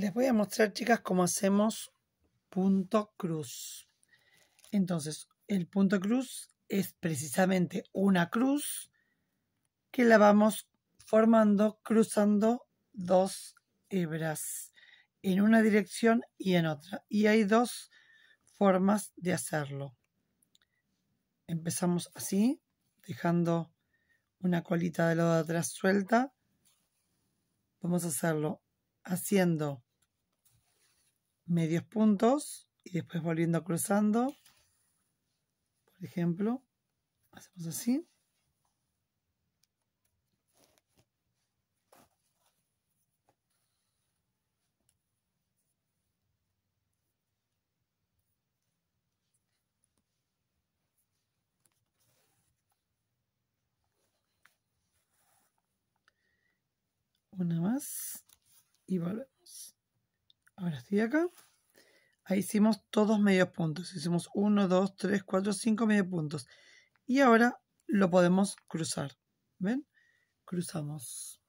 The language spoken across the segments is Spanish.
Les voy a mostrar, chicas, cómo hacemos punto cruz. Entonces, el punto cruz es precisamente una cruz que la vamos formando cruzando dos hebras en una dirección y en otra. Y hay dos formas de hacerlo. Empezamos así, dejando una colita de lado de atrás suelta. Vamos a hacerlo haciendo medios puntos y después volviendo cruzando. Por ejemplo, hacemos así. Una más y volvemos. Ahora estoy acá. Ahí hicimos todos medios puntos. Hicimos 1, 2, 3, 4, 5 medios puntos. Y ahora lo podemos cruzar. ¿Ven? Cruzamos.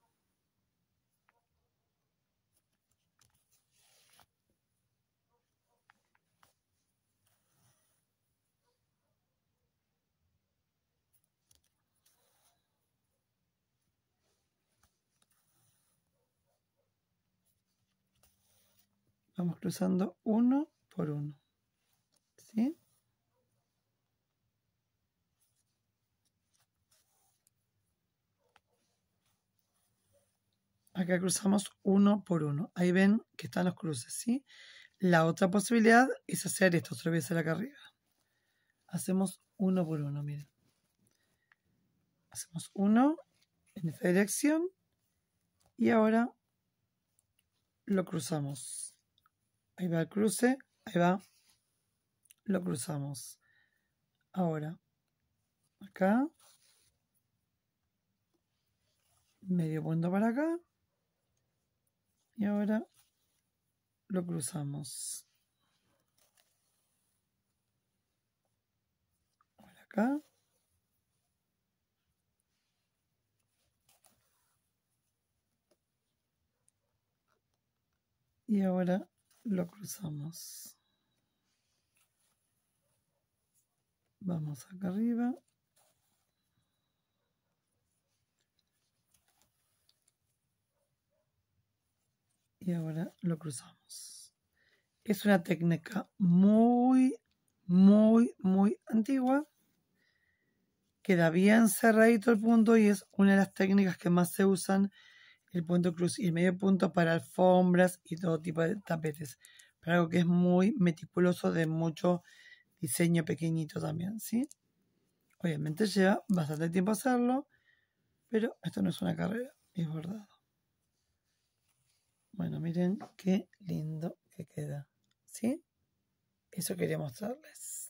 Vamos cruzando uno por uno. Acá cruzamos uno por uno. Ahí ven que están los cruces, ¿sí? La otra posibilidad es hacer esto, otra vez acá arriba. Hacemos uno por uno, miren. Hacemos uno en esta dirección y ahora lo cruzamos. Ahí va el cruce. Ahí va. Lo cruzamos. Ahora. Acá. Medio punto para acá. Y ahora lo cruzamos. acá. Y ahora lo cruzamos vamos acá arriba y ahora lo cruzamos es una técnica muy muy muy antigua queda bien cerradito el punto y es una de las técnicas que más se usan el punto cruz y el medio punto para alfombras y todo tipo de tapetes. Para algo que es muy meticuloso de mucho diseño pequeñito también, ¿sí? Obviamente lleva bastante tiempo hacerlo, pero esto no es una carrera, es bordado. Bueno, miren qué lindo que queda, ¿sí? Eso quería mostrarles.